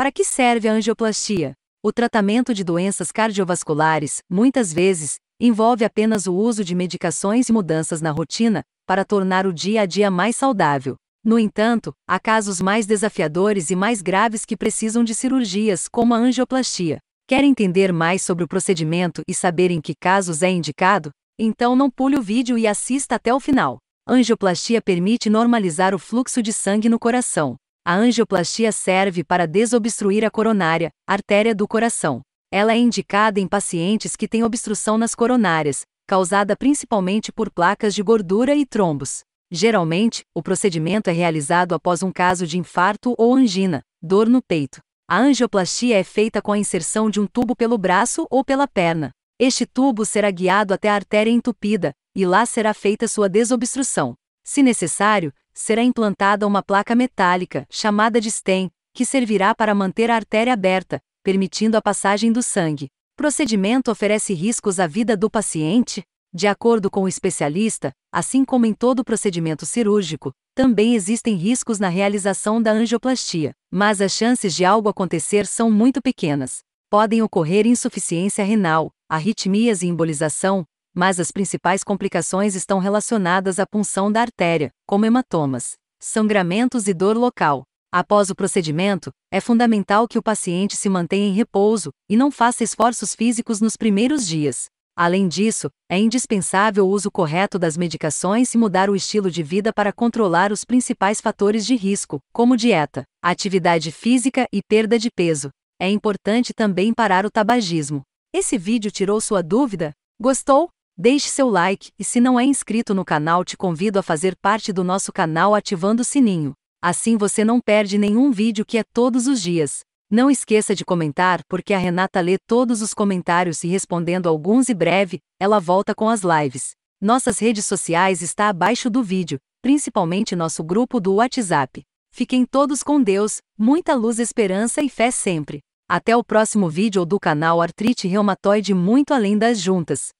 Para que serve a angioplastia? O tratamento de doenças cardiovasculares, muitas vezes, envolve apenas o uso de medicações e mudanças na rotina para tornar o dia a dia mais saudável. No entanto, há casos mais desafiadores e mais graves que precisam de cirurgias, como a angioplastia. Quer entender mais sobre o procedimento e saber em que casos é indicado? Então não pule o vídeo e assista até o final. Angioplastia permite normalizar o fluxo de sangue no coração. A angioplastia serve para desobstruir a coronária, artéria do coração. Ela é indicada em pacientes que têm obstrução nas coronárias, causada principalmente por placas de gordura e trombos. Geralmente, o procedimento é realizado após um caso de infarto ou angina, dor no peito. A angioplastia é feita com a inserção de um tubo pelo braço ou pela perna. Este tubo será guiado até a artéria entupida, e lá será feita sua desobstrução. Se necessário, será implantada uma placa metálica, chamada de stem, que servirá para manter a artéria aberta, permitindo a passagem do sangue. Procedimento oferece riscos à vida do paciente? De acordo com o especialista, assim como em todo procedimento cirúrgico, também existem riscos na realização da angioplastia, mas as chances de algo acontecer são muito pequenas. Podem ocorrer insuficiência renal, arritmias e embolização, mas as principais complicações estão relacionadas à punção da artéria, como hematomas, sangramentos e dor local. Após o procedimento, é fundamental que o paciente se mantenha em repouso e não faça esforços físicos nos primeiros dias. Além disso, é indispensável o uso correto das medicações e mudar o estilo de vida para controlar os principais fatores de risco, como dieta, atividade física e perda de peso. É importante também parar o tabagismo. Esse vídeo tirou sua dúvida? Gostou? Deixe seu like e se não é inscrito no canal, te convido a fazer parte do nosso canal ativando o sininho. Assim você não perde nenhum vídeo que é todos os dias. Não esqueça de comentar, porque a Renata lê todos os comentários e respondendo alguns e breve, ela volta com as lives. Nossas redes sociais está abaixo do vídeo, principalmente nosso grupo do WhatsApp. Fiquem todos com Deus, muita luz, esperança e fé sempre. Até o próximo vídeo do canal Artrite Reumatoide muito além das juntas.